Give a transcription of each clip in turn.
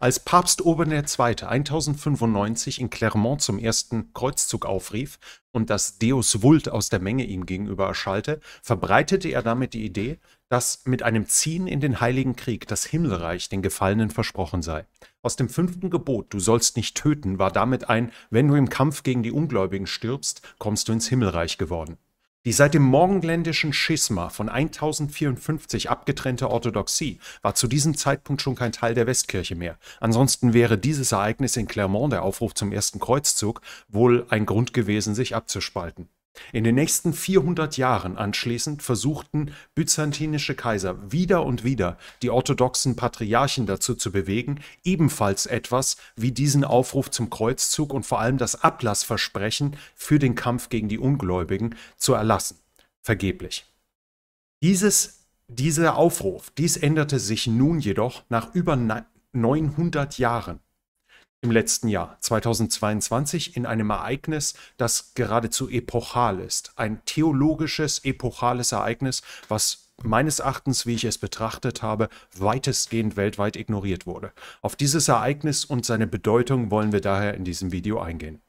Als Papst Urban II. 1095 in Clermont zum ersten Kreuzzug aufrief und das Deus Vult aus der Menge ihm gegenüber erschallte, verbreitete er damit die Idee, dass mit einem Ziehen in den Heiligen Krieg das Himmelreich den Gefallenen versprochen sei. Aus dem fünften Gebot, du sollst nicht töten, war damit ein, wenn du im Kampf gegen die Ungläubigen stirbst, kommst du ins Himmelreich geworden. Die seit dem morgenländischen Schisma von 1054 abgetrennte Orthodoxie war zu diesem Zeitpunkt schon kein Teil der Westkirche mehr. Ansonsten wäre dieses Ereignis in Clermont, der Aufruf zum ersten Kreuzzug, wohl ein Grund gewesen, sich abzuspalten. In den nächsten 400 Jahren anschließend versuchten byzantinische Kaiser wieder und wieder, die orthodoxen Patriarchen dazu zu bewegen, ebenfalls etwas wie diesen Aufruf zum Kreuzzug und vor allem das Ablassversprechen für den Kampf gegen die Ungläubigen zu erlassen. Vergeblich. Dieses, dieser Aufruf, dies änderte sich nun jedoch nach über 900 Jahren im letzten Jahr 2022 in einem Ereignis, das geradezu epochal ist. Ein theologisches, epochales Ereignis, was meines Erachtens, wie ich es betrachtet habe, weitestgehend weltweit ignoriert wurde. Auf dieses Ereignis und seine Bedeutung wollen wir daher in diesem Video eingehen.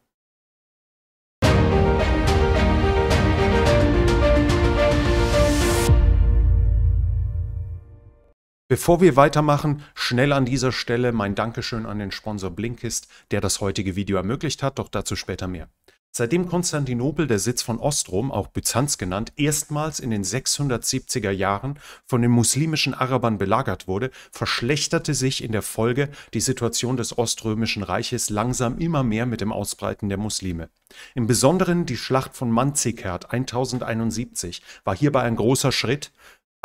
Bevor wir weitermachen, schnell an dieser Stelle mein Dankeschön an den Sponsor Blinkist, der das heutige Video ermöglicht hat, doch dazu später mehr. Seitdem Konstantinopel, der Sitz von Ostrom, auch Byzanz genannt, erstmals in den 670er Jahren von den muslimischen Arabern belagert wurde, verschlechterte sich in der Folge die Situation des Oströmischen Reiches langsam immer mehr mit dem Ausbreiten der Muslime. Im Besonderen die Schlacht von Manzikert 1071 war hierbei ein großer Schritt,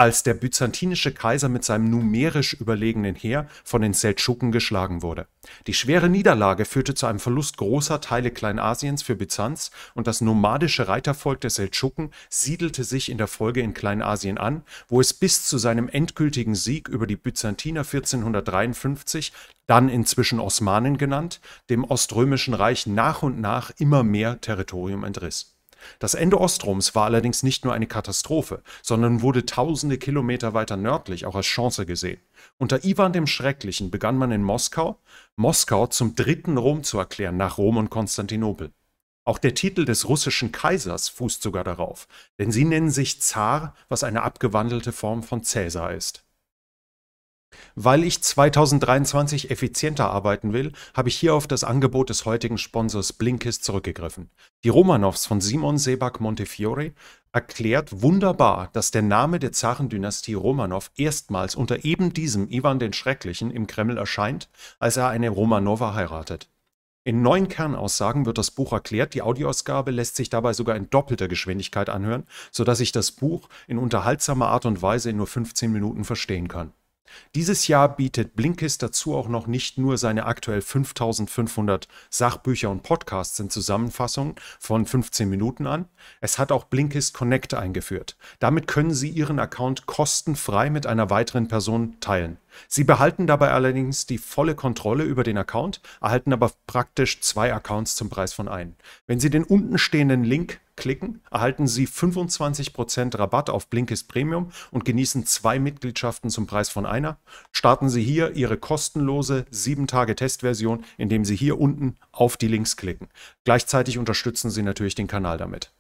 als der byzantinische Kaiser mit seinem numerisch überlegenen Heer von den Seldschuken geschlagen wurde. Die schwere Niederlage führte zu einem Verlust großer Teile Kleinasiens für Byzanz und das nomadische Reitervolk der Seldschuken siedelte sich in der Folge in Kleinasien an, wo es bis zu seinem endgültigen Sieg über die Byzantiner 1453, dann inzwischen Osmanen genannt, dem Oströmischen Reich nach und nach immer mehr Territorium entriss. Das Ende Ostroms war allerdings nicht nur eine Katastrophe, sondern wurde tausende Kilometer weiter nördlich auch als Chance gesehen. Unter Iwan dem Schrecklichen begann man in Moskau, Moskau zum dritten Rom zu erklären nach Rom und Konstantinopel. Auch der Titel des russischen Kaisers fußt sogar darauf, denn sie nennen sich Zar, was eine abgewandelte Form von Cäsar ist. Weil ich 2023 effizienter arbeiten will, habe ich hier auf das Angebot des heutigen Sponsors Blinkist zurückgegriffen. Die Romanows von Simon Sebak Montefiore erklärt wunderbar, dass der Name der Zarendynastie Romanow erstmals unter eben diesem Ivan den Schrecklichen im Kreml erscheint, als er eine Romanova heiratet. In neun Kernaussagen wird das Buch erklärt, die Audioausgabe lässt sich dabei sogar in doppelter Geschwindigkeit anhören, sodass ich das Buch in unterhaltsamer Art und Weise in nur 15 Minuten verstehen kann. Dieses Jahr bietet Blinkist dazu auch noch nicht nur seine aktuell 5500 Sachbücher und Podcasts in Zusammenfassung von 15 Minuten an, es hat auch Blinkist Connect eingeführt. Damit können Sie Ihren Account kostenfrei mit einer weiteren Person teilen. Sie behalten dabei allerdings die volle Kontrolle über den Account, erhalten aber praktisch zwei Accounts zum Preis von einem. Wenn Sie den untenstehenden Link klicken, erhalten Sie 25% Rabatt auf Blinkist Premium und genießen zwei Mitgliedschaften zum Preis von einer. Starten Sie hier Ihre kostenlose 7-Tage-Testversion, indem Sie hier unten auf die Links klicken. Gleichzeitig unterstützen Sie natürlich den Kanal damit.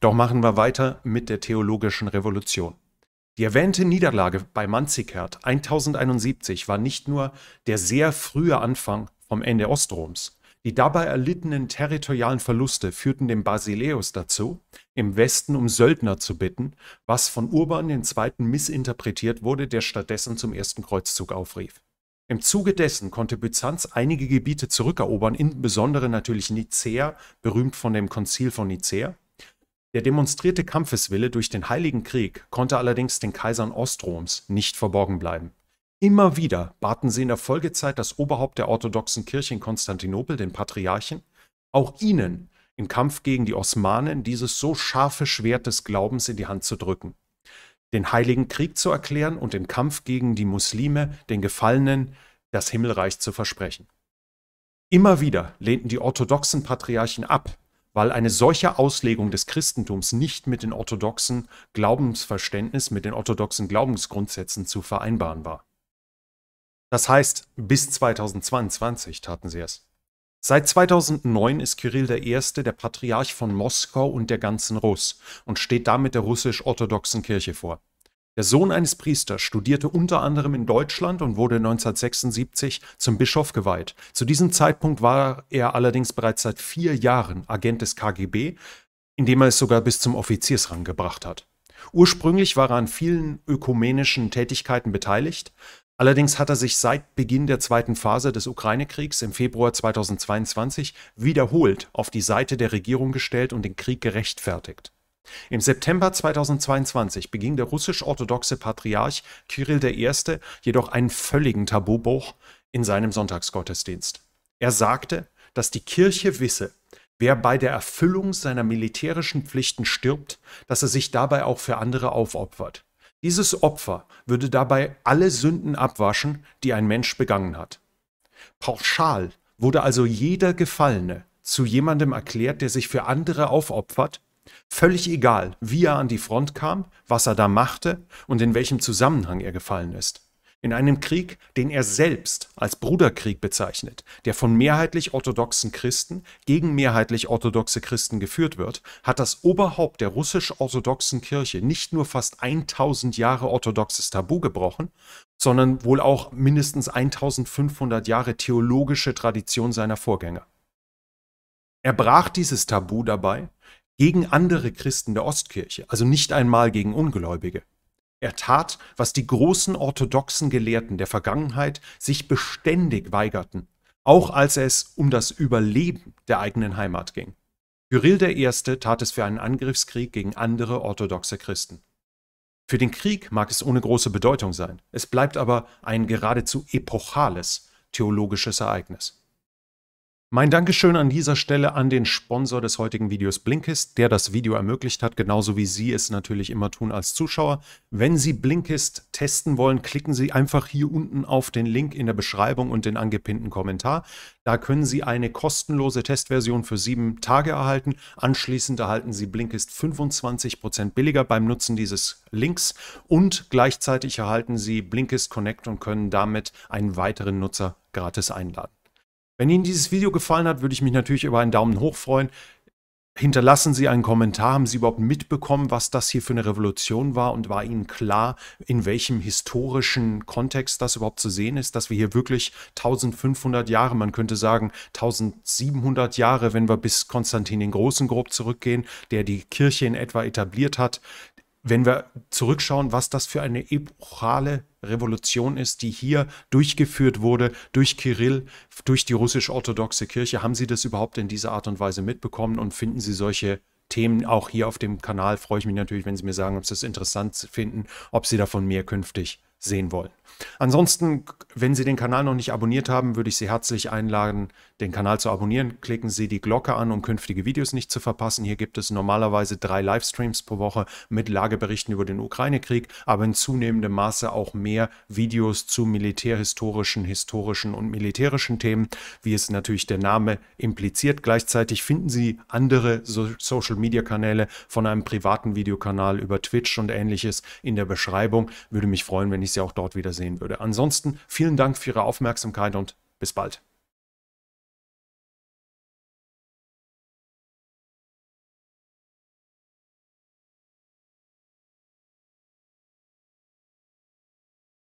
Doch machen wir weiter mit der theologischen Revolution. Die erwähnte Niederlage bei Manzikert 1071 war nicht nur der sehr frühe Anfang vom Ende Ostroms. Die dabei erlittenen territorialen Verluste führten den Basileus dazu, im Westen um Söldner zu bitten, was von Urban II. missinterpretiert wurde, der stattdessen zum ersten Kreuzzug aufrief. Im Zuge dessen konnte Byzanz einige Gebiete zurückerobern, insbesondere natürlich Nicäa, berühmt von dem Konzil von Nicäa, der demonstrierte Kampfeswille durch den Heiligen Krieg konnte allerdings den Kaisern Ostroms nicht verborgen bleiben. Immer wieder baten sie in der Folgezeit das Oberhaupt der orthodoxen Kirche in Konstantinopel, den Patriarchen, auch ihnen im Kampf gegen die Osmanen dieses so scharfe Schwert des Glaubens in die Hand zu drücken, den Heiligen Krieg zu erklären und im Kampf gegen die Muslime, den Gefallenen, das Himmelreich zu versprechen. Immer wieder lehnten die orthodoxen Patriarchen ab, weil eine solche Auslegung des Christentums nicht mit dem orthodoxen Glaubensverständnis, mit den orthodoxen Glaubensgrundsätzen zu vereinbaren war. Das heißt, bis 2022 taten sie es. Seit 2009 ist Kyrill I. der Patriarch von Moskau und der ganzen Russ und steht damit der russisch-orthodoxen Kirche vor. Der Sohn eines Priesters studierte unter anderem in Deutschland und wurde 1976 zum Bischof geweiht. Zu diesem Zeitpunkt war er allerdings bereits seit vier Jahren Agent des KGB, indem er es sogar bis zum Offiziersrang gebracht hat. Ursprünglich war er an vielen ökumenischen Tätigkeiten beteiligt, allerdings hat er sich seit Beginn der zweiten Phase des Ukraine-Kriegs im Februar 2022 wiederholt auf die Seite der Regierung gestellt und den Krieg gerechtfertigt. Im September 2022 beging der russisch-orthodoxe Patriarch Kirill I. jedoch einen völligen Tabubruch in seinem Sonntagsgottesdienst. Er sagte, dass die Kirche wisse, wer bei der Erfüllung seiner militärischen Pflichten stirbt, dass er sich dabei auch für andere aufopfert. Dieses Opfer würde dabei alle Sünden abwaschen, die ein Mensch begangen hat. Pauschal wurde also jeder Gefallene zu jemandem erklärt, der sich für andere aufopfert Völlig egal, wie er an die Front kam, was er da machte und in welchem Zusammenhang er gefallen ist. In einem Krieg, den er selbst als Bruderkrieg bezeichnet, der von mehrheitlich orthodoxen Christen gegen mehrheitlich orthodoxe Christen geführt wird, hat das Oberhaupt der russisch-orthodoxen Kirche nicht nur fast 1000 Jahre orthodoxes Tabu gebrochen, sondern wohl auch mindestens 1500 Jahre theologische Tradition seiner Vorgänger. Er brach dieses Tabu dabei, gegen andere Christen der Ostkirche, also nicht einmal gegen Ungläubige. Er tat, was die großen orthodoxen Gelehrten der Vergangenheit sich beständig weigerten, auch als es um das Überleben der eigenen Heimat ging. Kyrill I. tat es für einen Angriffskrieg gegen andere orthodoxe Christen. Für den Krieg mag es ohne große Bedeutung sein, es bleibt aber ein geradezu epochales theologisches Ereignis. Mein Dankeschön an dieser Stelle an den Sponsor des heutigen Videos Blinkist, der das Video ermöglicht hat, genauso wie Sie es natürlich immer tun als Zuschauer. Wenn Sie Blinkist testen wollen, klicken Sie einfach hier unten auf den Link in der Beschreibung und den angepinnten Kommentar. Da können Sie eine kostenlose Testversion für sieben Tage erhalten. Anschließend erhalten Sie Blinkist 25% billiger beim Nutzen dieses Links und gleichzeitig erhalten Sie Blinkist Connect und können damit einen weiteren Nutzer gratis einladen. Wenn Ihnen dieses Video gefallen hat, würde ich mich natürlich über einen Daumen hoch freuen. Hinterlassen Sie einen Kommentar. Haben Sie überhaupt mitbekommen, was das hier für eine Revolution war? Und war Ihnen klar, in welchem historischen Kontext das überhaupt zu sehen ist, dass wir hier wirklich 1500 Jahre, man könnte sagen 1700 Jahre, wenn wir bis Konstantin den Großen grob zurückgehen, der die Kirche in etwa etabliert hat, wenn wir zurückschauen, was das für eine epochale Revolution ist, die hier durchgeführt wurde durch Kirill, durch die russisch-orthodoxe Kirche. Haben Sie das überhaupt in dieser Art und Weise mitbekommen und finden Sie solche Themen auch hier auf dem Kanal? Freue ich mich natürlich, wenn Sie mir sagen, ob Sie das interessant finden, ob Sie davon mehr künftig sehen wollen. Ansonsten, wenn Sie den Kanal noch nicht abonniert haben, würde ich Sie herzlich einladen, den Kanal zu abonnieren. Klicken Sie die Glocke an, um künftige Videos nicht zu verpassen. Hier gibt es normalerweise drei Livestreams pro Woche mit Lageberichten über den Ukraine-Krieg, aber in zunehmendem Maße auch mehr Videos zu militärhistorischen, historischen und militärischen Themen, wie es natürlich der Name impliziert. Gleichzeitig finden Sie andere so Social-Media-Kanäle von einem privaten Videokanal über Twitch und ähnliches in der Beschreibung. Würde mich freuen, wenn ich ich sie auch dort wiedersehen würde. Ansonsten vielen Dank für Ihre Aufmerksamkeit und bis bald.